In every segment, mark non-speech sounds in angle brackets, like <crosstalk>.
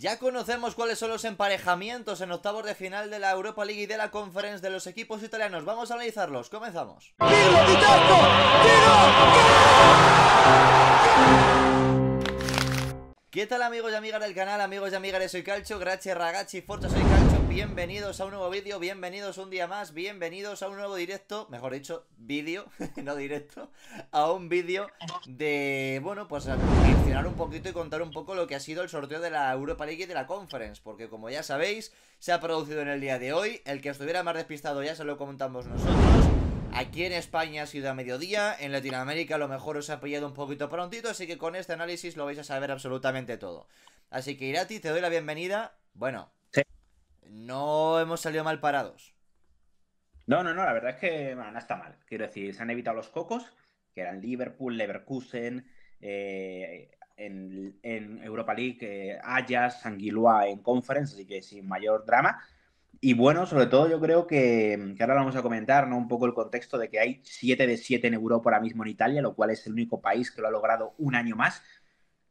Ya conocemos cuáles son los emparejamientos en octavos de final de la Europa League y de la Conference de los equipos italianos. Vamos a analizarlos. Comenzamos. ¿Qué tal amigos y amigas del canal, amigos y amigas Soy Calcio? Gracias ragazzi, forza Soy Calcio bienvenidos a un nuevo vídeo, bienvenidos un día más, bienvenidos a un nuevo directo, mejor dicho, vídeo, <laughs> no directo, a un vídeo de, bueno, pues mencionar un poquito y contar un poco lo que ha sido el sorteo de la Europa League y de la Conference, porque como ya sabéis, se ha producido en el día de hoy, el que estuviera más despistado ya se lo comentamos nosotros, Aquí en España ha sido a mediodía, en Latinoamérica a lo mejor os ha pillado un poquito prontito, así que con este análisis lo vais a saber absolutamente todo. Así que Irati, te doy la bienvenida. Bueno, no hemos salido mal parados. No, no, no, la verdad es que nada está mal. Quiero decir, se han evitado los cocos, que eran Liverpool, Leverkusen, eh, en, Europa League, eh, Ajax, en Conference, así que sin mayor drama. Y bueno, sobre todo yo creo que, ahora vamos a comentar, ¿no? Un poco el contexto de que hay 7 de 7 en Europa ahora mismo en Italia, lo cual es el único país que lo ha logrado un año más.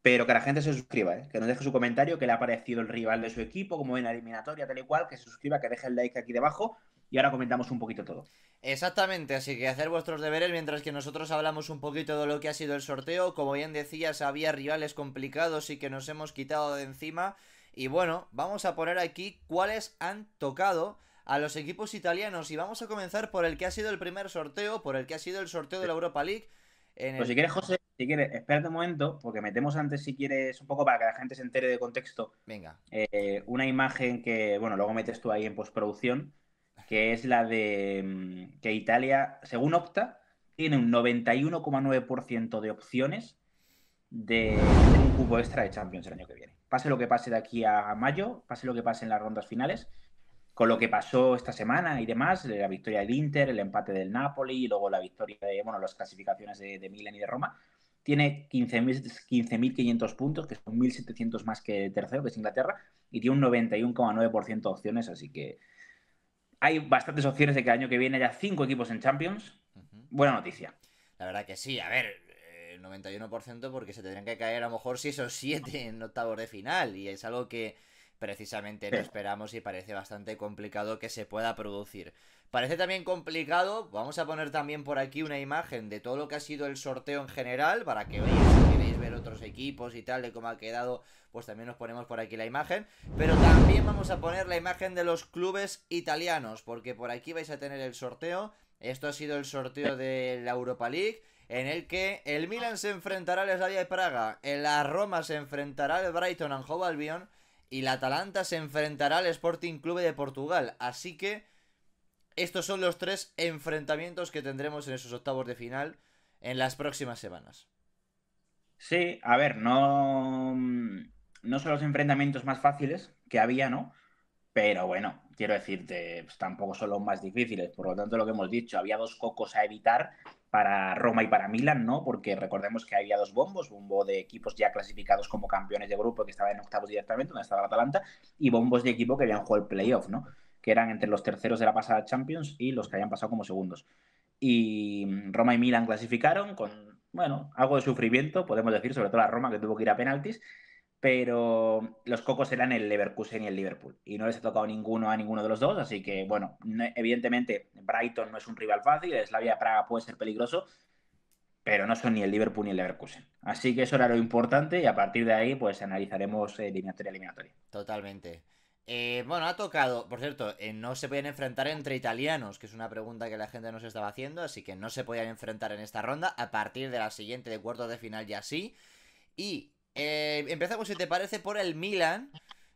Pero que la gente se suscriba, ¿eh? que nos deje su comentario, que le ha parecido el rival de su equipo, como en la eliminatoria, tal y cual, que se suscriba, que deje el like aquí debajo y ahora comentamos un poquito todo. Exactamente, así que hacer vuestros deberes mientras que nosotros hablamos un poquito de lo que ha sido el sorteo. Como bien decías, había rivales complicados y que nos hemos quitado de encima. Y bueno, vamos a poner aquí cuáles han tocado a los equipos italianos y vamos a comenzar por el que ha sido el primer sorteo, por el que ha sido el sorteo de la Europa League, si quieres, José, si quieres, espérate un momento, porque metemos antes, si quieres, un poco para que la gente se entere de contexto. Venga. Eh, una imagen que, bueno, luego metes tú ahí en postproducción, que es la de mm, que Italia, según Opta, tiene un 91,9% de opciones de un cupo extra de Champions el año que viene. Pase lo que pase de aquí a mayo, pase lo que pase en las rondas finales, con lo que pasó esta semana y demás, la victoria del Inter, el empate del Napoli y luego la victoria de, bueno, las clasificaciones de, Milan y de Roma, tiene 15.500 15, puntos, que son 1.700 más que el tercero, que es Inglaterra, y tiene un 91,9% de opciones, así que hay bastantes opciones de que el año que viene haya cinco equipos en Champions. Buena noticia. La verdad que sí, a ver, eh, el 91% porque se tendrían que caer a lo mejor si esos siete en octavos de final, y es algo que precisamente lo esperamos y parece bastante complicado que se pueda producir. Parece también complicado, vamos a poner también por aquí una imagen de todo lo que ha sido el sorteo en general, para que veáis si queréis ver otros equipos y tal, de cómo ha quedado, pues también nos ponemos por aquí la imagen, pero también vamos a poner la imagen de los clubes italianos, porque por aquí vais a tener el sorteo, esto ha sido el sorteo de la Europa League, en el que el Milan se enfrentará al Slavia de Praga, la Roma se enfrentará al Brighton and Hove Albion, y la Atalanta se enfrentará al Sporting Clube de Portugal. Así que estos son los tres enfrentamientos que tendremos en esos octavos de final en las próximas semanas. Sí, a ver, no, mm, no son los enfrentamientos más fáciles que había, ¿no? Pero bueno, quiero decirte, pues, tampoco son los más difíciles. Por lo tanto, lo que hemos dicho, había dos cocos a evitar para Roma y para Milan, ¿no? Porque recordemos que había dos bombos, bombo de equipos ya clasificados como campeones de grupo que estaban en octavos directamente, donde estaba Atalanta, y bombos de equipo que habían jugado el playoff, ¿no? Que eran entre los terceros de la pasada Champions y los que habían pasado como segundos. Y Roma y Milan clasificaron con, bueno, algo de sufrimiento, podemos decir, sobre todo la Roma que tuvo que ir a penaltis, pero los cocos eran el Leverkusen y el Liverpool. Y no les ha tocado ninguno a ninguno de los dos, así que, bueno, evidentemente Brighton no es un rival fácil, la vía Praga puede ser peligroso, pero no son ni el Liverpool ni el Leverkusen. Así que eso era lo importante y a partir de ahí, pues analizaremos eh, eliminatoria eliminatoria. Totalmente. Eh, bueno, ha tocado, por cierto, eh, no se podían enfrentar entre italianos, que es una pregunta que la gente nos estaba haciendo, así que no se podían enfrentar en esta ronda. A partir de la siguiente de cuartos de final ya sí. Y eh, empezamos, si te parece, por el Milan.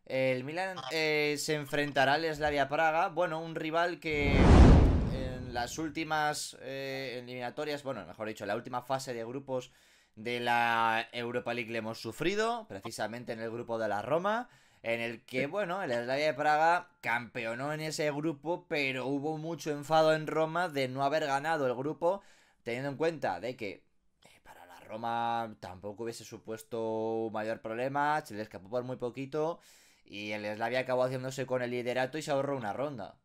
El Milan eh, se enfrentará al Eslavia Praga. Bueno, un rival que en las últimas eh, eliminatorias, bueno, mejor dicho, la última fase de grupos de la Europa League le hemos sufrido, precisamente en el grupo de la Roma, en el que, bueno, el Eslavia de Praga campeonó en ese grupo, pero hubo mucho enfado en Roma de no haber ganado el grupo, teniendo en cuenta de que Roma tampoco hubiese supuesto mayor problema, se le escapó por muy poquito y el Slavia acabó haciéndose con el liderato y se ahorró una ronda.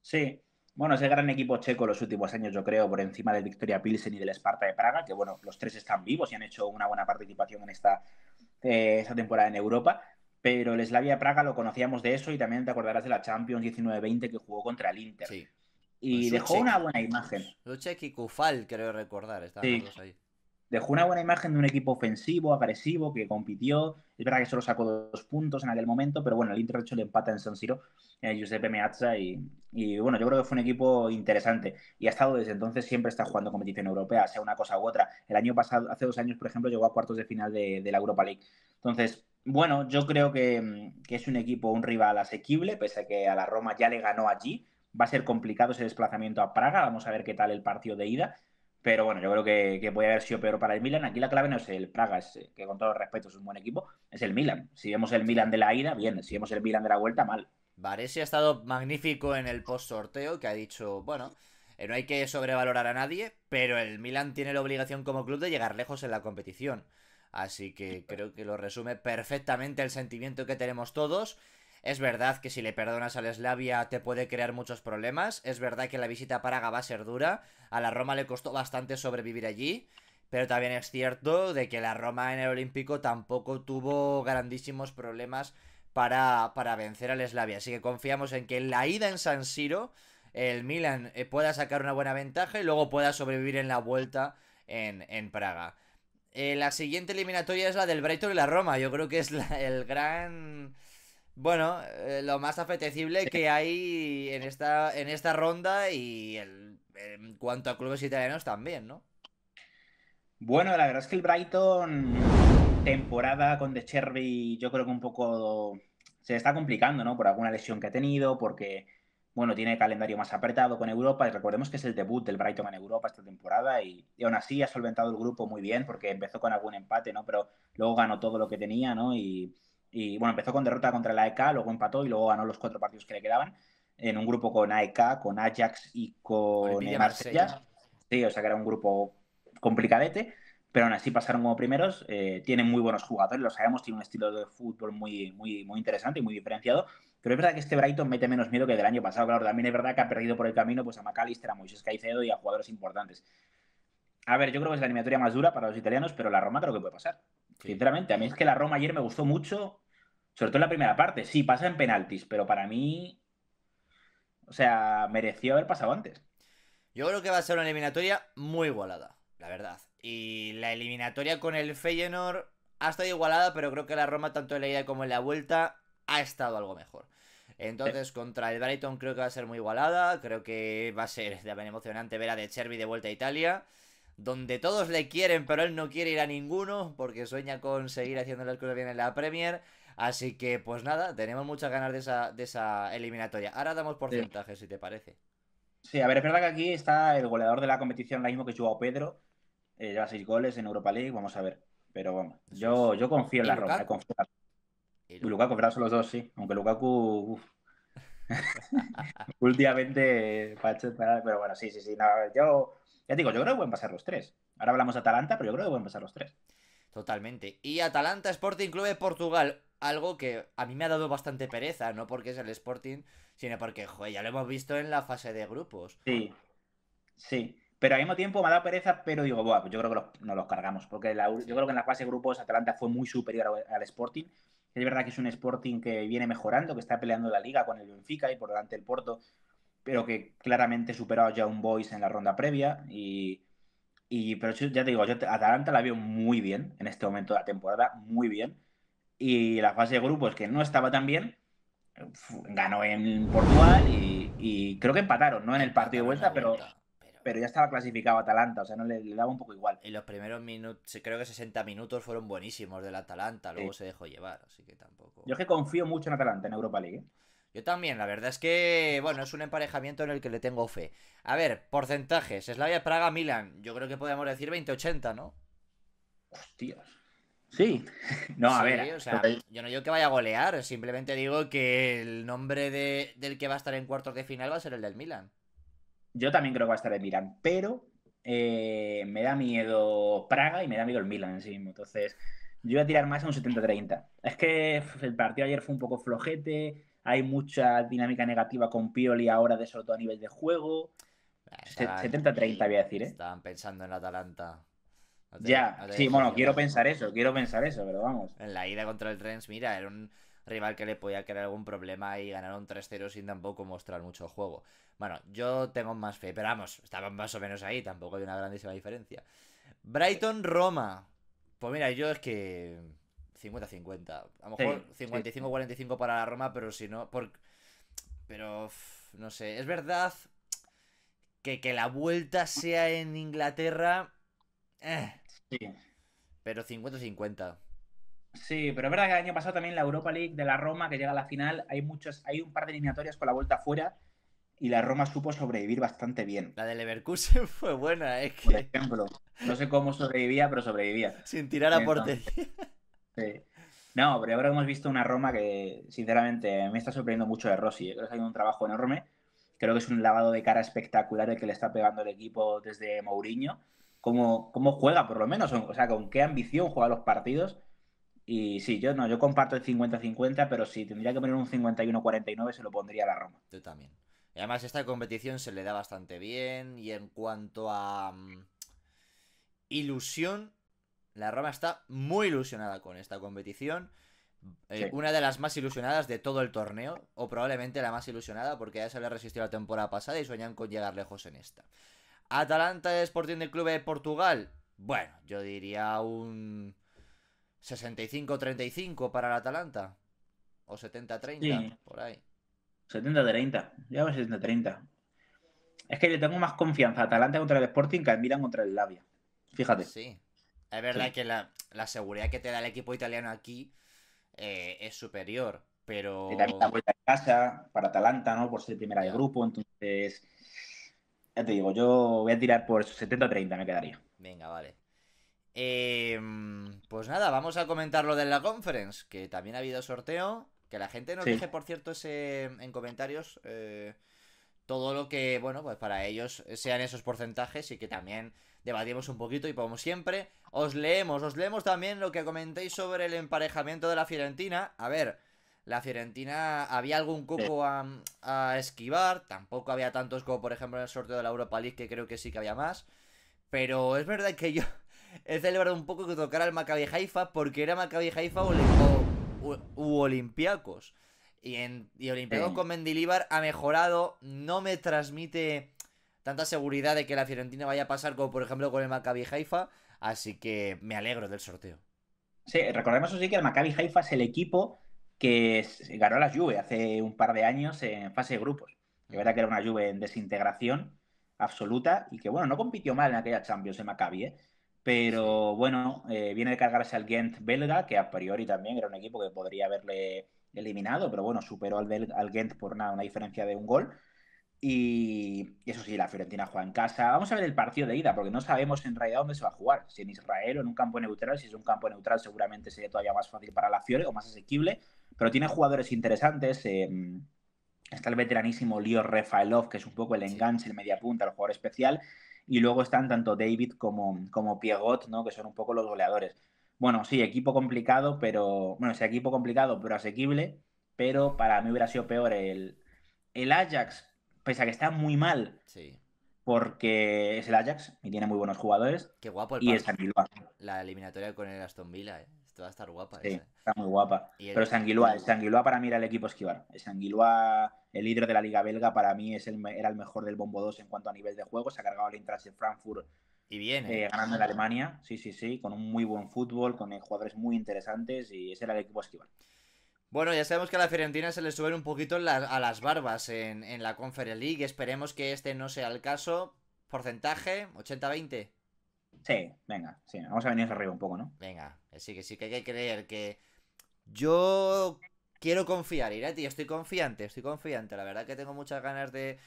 Sí, bueno, es el gran equipo checo los últimos años, yo creo, por encima de Victoria Pilsen y del Sparta de Praga, que bueno, los tres están vivos y han hecho una buena participación en esta, eh, esta temporada en Europa pero el Slavia Praga lo conocíamos de eso y también te acordarás de la Champions 19-20 que jugó contra el Inter. Y pues dejó una buena imagen. Luchek y Kufal, creo recordar, estaban ahí dejó una buena imagen de un equipo ofensivo, agresivo, que compitió. Es verdad que solo sacó dos puntos en aquel momento, pero bueno, el Inter hecho le empata en San Siro, eh, Giuseppe Meazza, y, y, bueno, yo creo que fue un equipo interesante. Y ha estado desde entonces, siempre está jugando competición europea, sea una cosa u otra. El año pasado, hace dos años, por ejemplo, llegó a cuartos de final de, la Europa League. Entonces, bueno, yo creo que, que es un equipo, un rival asequible, pese a que a la Roma ya le ganó allí. Va a ser complicado ese desplazamiento a Praga, vamos a ver qué tal el partido de ida pero bueno, yo creo que, puede haber sido peor para el Milan. Aquí la clave no es el Praga, eh, que con todo el respeto es un buen equipo, es el Milan. Si vemos el Milan de la ida, bien. Si vemos el Milan de la vuelta, mal. Varese ha estado magnífico en el post-sorteo, que ha dicho, bueno, eh, no hay que sobrevalorar a nadie, pero el Milan tiene la obligación como club de llegar lejos en la competición. Así que creo que lo resume perfectamente el sentimiento que tenemos todos es verdad que si le perdonas a la te puede crear muchos problemas. Es verdad que la visita a Praga va a ser dura. A la Roma le costó bastante sobrevivir allí. Pero también es cierto de que la Roma en el Olímpico tampoco tuvo grandísimos problemas para, para vencer al Slavia. Así que confiamos en que la ida en San Siro el Milan eh, pueda sacar una buena ventaja y luego pueda sobrevivir en la vuelta en, Praga. Eh, la siguiente eliminatoria es la del Brighton y la Roma. Yo creo que es el gran bueno, eh, lo más apetecible que hay en esta, en esta ronda y el, en cuanto a clubes italianos también, ¿no? Bueno, la verdad es que el Brighton, temporada con De Cherry, yo creo que un poco se está complicando, ¿no? Por alguna lesión que ha tenido, porque, bueno, tiene calendario más apretado con Europa. Y recordemos que es el debut del Brighton en Europa esta temporada. Y, y aún así ha solventado el grupo muy bien, porque empezó con algún empate, ¿no? Pero luego ganó todo lo que tenía, ¿no? Y y bueno, empezó con derrota contra la EK, luego empató y luego ganó los cuatro partidos que le quedaban en un grupo con AEK, con Ajax y con, Marsella. Sí, o sea que era un grupo complicadete, pero aún así pasaron como primeros. Eh, tienen muy buenos jugadores, lo sabemos, tiene un estilo de fútbol muy, muy, muy interesante y muy diferenciado. Pero es verdad que este Brighton mete menos miedo que el del año pasado. Claro, también es verdad que ha perdido por el camino pues, a McAllister, a Moisés Caicedo y a jugadores importantes. A ver, yo creo que es la animatoria más dura para los italianos, pero la Roma creo que puede pasar. Sinceramente, a mí es que la Roma ayer me gustó mucho. Sobre todo en la primera parte. Sí, pasa en penaltis, pero para mí. O sea, mereció haber pasado antes. Yo creo que va a ser una eliminatoria muy igualada, la verdad. Y la eliminatoria con el Feyenoord ha estado igualada, pero creo que la Roma, tanto en la ida como en la vuelta, ha estado algo mejor. Entonces, contra el Brighton creo que va a ser muy igualada. Creo que va a ser también emocionante ver a De Cherby de vuelta a Italia. Donde todos le quieren, pero él no quiere ir a ninguno porque sueña con seguir haciendo las cosas bien en la Premier. Así que, pues nada, tenemos muchas ganas de esa, de esa eliminatoria. Ahora damos porcentaje, si te parece. Sí, a ver, es verdad que aquí está el goleador de la competición la mismo que es Joao Pedro. Eh, lleva seis goles en Europa League, vamos a ver. Pero vamos, yo, yo confío en la roja, eh, Confío en Y Lukaku, son los dos, sí. Aunque Lukaku, <laughs> Últimamente, pero bueno, sí, sí, sí. yo ya digo, yo creo que pueden pasar los tres. Ahora hablamos de Atalanta, pero yo creo que pueden pasar los tres. Totalmente. Y Atalanta Sporting Club de Portugal algo que a mí me ha dado bastante pereza, no porque es el Sporting, sino porque, joder, ya lo hemos visto en la fase de grupos. Sí, sí. Pero al mismo tiempo me ha dado pereza, pero digo, Buah, yo creo que no los cargamos, porque yo creo que en la fase de grupos Atalanta fue muy superior al, Sporting. Es verdad que es un Sporting que viene mejorando, que está peleando la liga con el Benfica y por delante el Porto, pero que claramente superó ya un Boys en la ronda previa. Y, y pero ya te digo, yo Atalanta la veo muy bien en este momento de la temporada, muy bien y la fase de grupos que no estaba tan bien, ganó en Portugal y, creo que empataron, no en el partido de vuelta, pero, pero ya estaba clasificado Atalanta, o sea, no le, daba un poco igual. Y los primeros minutos, creo que 60 minutos fueron buenísimos del Atalanta, luego se dejó llevar, así que tampoco. Yo es que confío mucho en Atalanta, en Europa League. ¿eh? Yo también, la verdad es que, bueno, es un emparejamiento en el que le tengo fe. A ver, porcentajes, Slavia Praga, Milan, yo creo que podemos decir 20-80, ¿no? Hostias. Sí, <laughs> no, a ver. O yo no digo que vaya a golear, simplemente digo que el nombre del que va a estar en cuartos de final va a ser el del Milan. Yo también creo que va a estar el Milan, pero eh, me da miedo Praga y me da miedo el Milan en sí Entonces, yo voy a tirar más a un 70-30. Es que el partido ayer fue un poco flojete, hay mucha dinámica negativa con Pioli ahora, de sobre todo a nivel de juego. 70-30 voy a decir, ¿eh? Estaban pensando en Atalanta ya, sí, bueno, quiero pensar eso, quiero pensar eso, pero vamos. En la ida contra el Trens, mira, era un rival que le podía crear algún problema y ganar un 3-0 sin tampoco mostrar mucho juego. Bueno, yo tengo más fe, pero vamos, estaban más o menos ahí, tampoco hay una grandísima diferencia. Brighton-Roma. Pues mira, yo es que 50-50. A lo mejor 55-45 para la Roma, pero si no... Por... Pero, no sé, es verdad que que la vuelta sea en Inglaterra... Eh pero 50-50. Sí, pero es verdad que el año pasado también la Europa League de la Roma, que llega a la final, hay muchos, hay un par de eliminatorias con la vuelta afuera y la Roma supo sobrevivir bastante bien. La de Leverkusen <laughs> fue buena, es eh, que. Por ejemplo, no sé cómo sobrevivía, pero sobrevivía. Sin tirar a Sí. No, pero ahora hemos visto una Roma que, sinceramente, me está sorprendiendo mucho de Rossi. Eh. creo que ha sido un trabajo enorme. Creo que es un lavado de cara espectacular el que le está pegando el equipo desde Mourinho cómo, cómo juega, por lo menos, o sea, con qué ambición juega los partidos. Y sí, yo no, yo comparto el 50-50, pero si tendría que poner un 51-49 se lo pondría a la Roma. Yo también. Y además esta competición se le da bastante bien y en cuanto a mm, ilusión, la Roma está muy ilusionada con esta competición. Eh, una de las más ilusionadas de todo el torneo, o probablemente la más ilusionada porque ya se le resistió la temporada pasada y sueñan con llegar lejos en esta. Atalanta Sporting del Club de Portugal. Bueno, yo diría un 65-35 para el Atalanta. O 70-30, por ahí. 70-30, ya 70-30. Es que le tengo más confianza a Atalanta contra el Sporting que admiran contra el Labia. Fíjate. Sí. Es verdad que la, seguridad que te da el equipo italiano aquí eh, es superior, pero. también la vuelta a casa para Atalanta, ¿no? Por ser primera de grupo, entonces ya te digo, yo voy a tirar por 70-30, me quedaría. Venga, vale. Em, pues nada, vamos a comentar lo de la conference, que también ha habido sorteo. Que la gente nos deje, por cierto, en comentarios eh, todo lo que, bueno, pues para ellos sean esos porcentajes y que también debatimos un poquito y como siempre, os leemos, os leemos también lo que comentéis sobre el emparejamiento de la Fiorentina. A ver, la Fiorentina había algún coco a, a, esquivar, tampoco había tantos como por ejemplo en el sorteo de la Europa League, que creo que sí que había más. Pero es verdad que yo <laughs> he celebrado un poco que tocara el Maccabi Haifa porque era Maccabi Haifa u, Y, en, y con Mendilibar ha mejorado, no me transmite tanta seguridad de que la Fiorentina vaya a pasar como por ejemplo con el Maccabi Haifa, así que me alegro del sorteo. Sí, recordemos así que el Maccabi Haifa es el equipo que ganó la Juve hace un par de años en fase de grupos. De verdad que era una Juve en desintegración absoluta y que, bueno, no compitió mal en aquella Champions en Maccabi, ¿eh? pero bueno, eh, viene de cargarse al Ghent belga, que a priori también era un equipo que podría haberle eliminado, pero bueno, superó al, al Ghent por nada, una diferencia de un gol. Y eso sí, la Fiorentina juega en casa. Vamos a ver el partido de ida, porque no sabemos en realidad dónde se va a jugar. Si en Israel o en un campo neutral, si es un campo neutral seguramente sería todavía más fácil para la Fiore o más asequible, pero tiene jugadores interesantes. Eh, está el veteranísimo Leo Refailov, que es un poco el enganche, el mediapunta el jugador especial. Y luego están tanto David como, como Piegot, ¿no? que son un poco los goleadores. Bueno, sí, equipo complicado, pero. Bueno, equipo complicado, pero asequible. Pero para mí hubiera sido peor el, el Ajax, pese a que está muy mal. Sí. Porque es el Ajax y tiene muy buenos jugadores. Qué guapo el y La eliminatoria con el Aston Villa, ¿eh? estar guapa. Sí, ¿eh? está muy guapa. Pero Sanguilua, Sanguilua para mí era el equipo esquivar. El Sanguilua, el líder de la Liga Belga, para mí es era el mejor del Bombo 2 en cuanto a nivel de juego. Se ha cargado el Intras de Frankfurt. Y viene. Eh, ¿eh? ganando en Alemania, sí, sí, sí, con un muy buen fútbol, con jugadores muy interesantes y ese era el equipo esquivar. Bueno, ya sabemos que a la Fiorentina se le suben un poquito a las barbas en, en la Conference League. Esperemos que este no sea el caso. Porcentaje, 80-20. Sí, venga, sí, vamos a venir arriba un poco, ¿no? Venga, sí que sí que hay que creer que yo quiero confiar, Irati, estoy confiante, estoy confiante, la verdad que tengo muchas ganas de,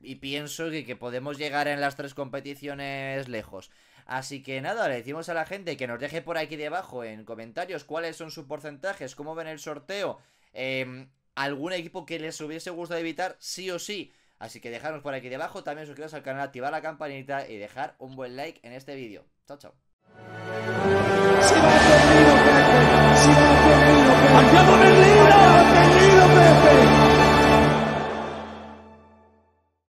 y pienso que, podemos llegar en las tres competiciones lejos. Así que nada, le decimos a la gente que nos deje por aquí debajo en comentarios cuáles son sus porcentajes, cómo ven el sorteo, em, algún equipo que les hubiese gustado evitar, sí o sí. Así que dejarnos por aquí debajo, también suscribiros al canal, activar la campanita y dejar un buen like en este vídeo. Chao, chao.